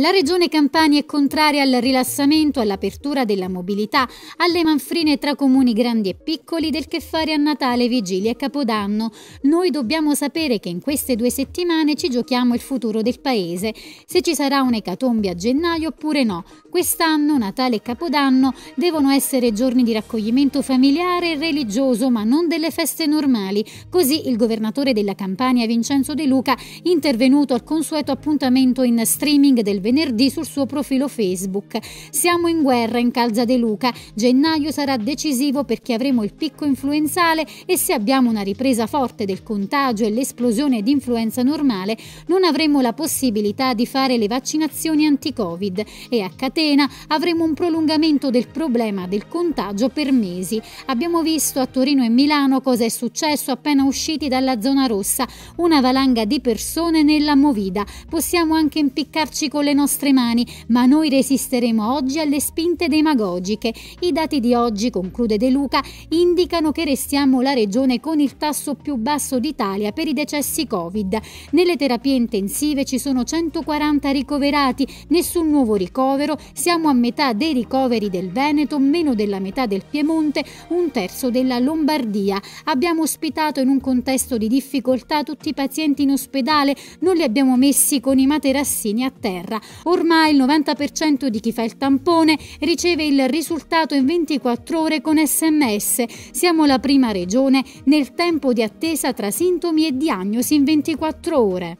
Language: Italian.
La Regione Campania è contraria al rilassamento, all'apertura della mobilità, alle manfrine tra comuni grandi e piccoli del che fare a Natale, Vigilia e Capodanno. Noi dobbiamo sapere che in queste due settimane ci giochiamo il futuro del Paese, se ci sarà un'ecatombe a gennaio oppure no. Quest'anno Natale e Capodanno devono essere giorni di raccoglimento familiare e religioso, ma non delle feste normali. Così il governatore della Campania Vincenzo De Luca, intervenuto al consueto appuntamento in streaming del venerdì sul suo profilo Facebook. Siamo in guerra in Calza De Luca, gennaio sarà decisivo perché avremo il picco influenzale e se abbiamo una ripresa forte del contagio e l'esplosione di influenza normale, non avremo la possibilità di fare le vaccinazioni anti-Covid e a catena avremo un prolungamento del problema del contagio per mesi. Abbiamo visto a Torino e Milano cosa è successo appena usciti dalla zona rossa, una valanga di persone nella movida. Possiamo anche impiccarci con le nostre mani, ma noi resisteremo oggi alle spinte demagogiche. I dati di oggi, conclude De Luca, indicano che restiamo la regione con il tasso più basso d'Italia per i decessi Covid. Nelle terapie intensive ci sono 140 ricoverati, nessun nuovo ricovero, siamo a metà dei ricoveri del Veneto, meno della metà del Piemonte, un terzo della Lombardia. Abbiamo ospitato in un contesto di difficoltà tutti i pazienti in ospedale, non li abbiamo messi con i materassini a terra. Svizzera. Ormai il 90% di chi fa il tampone riceve il risultato in 24 ore con sms. Siamo la prima regione nel tempo di attesa tra sintomi e diagnosi in 24 ore.